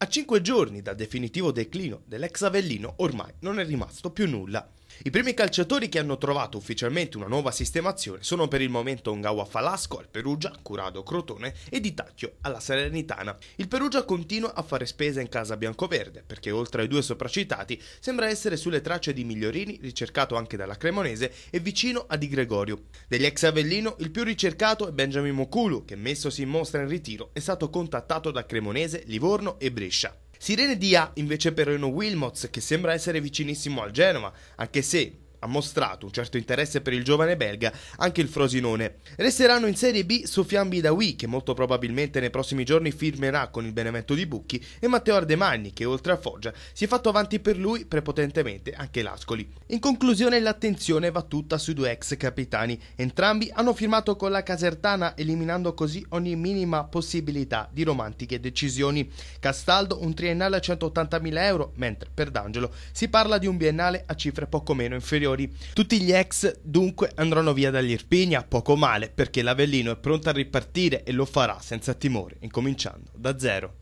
A cinque giorni dal definitivo declino dell'ex Avellino ormai non è rimasto più nulla. I primi calciatori che hanno trovato ufficialmente una nuova sistemazione sono per il momento Ongawa Falasco al Perugia, Curado Crotone e Di Tacchio alla Salernitana. Il Perugia continua a fare spesa in casa biancoverde perché oltre ai due sopracitati sembra essere sulle tracce di Migliorini, ricercato anche dalla Cremonese, e vicino a Di Gregorio. Degli ex Avellino il più ricercato è Benjamin Mokulu che messosi in mostra in ritiro è stato contattato da Cremonese, Livorno e Brescia. Sirene di A invece per Renault Wilmots che sembra essere vicinissimo al Genova, anche se ha mostrato un certo interesse per il giovane belga anche il Frosinone. Resteranno in Serie B Sofian Bidawi, che molto probabilmente nei prossimi giorni firmerà con il Benevento di Bucchi, e Matteo Ardemanni, che oltre a Foggia si è fatto avanti per lui prepotentemente anche l'Ascoli. In conclusione l'attenzione va tutta sui due ex capitani. Entrambi hanno firmato con la Casertana, eliminando così ogni minima possibilità di romantiche decisioni. Castaldo un triennale a 180.000 euro, mentre per D'Angelo si parla di un biennale a cifre poco meno inferiori superiori. Tutti gli ex dunque andranno via dall'Irpinia, poco male, perché l'Avellino è pronto a ripartire e lo farà senza timore, incominciando da zero.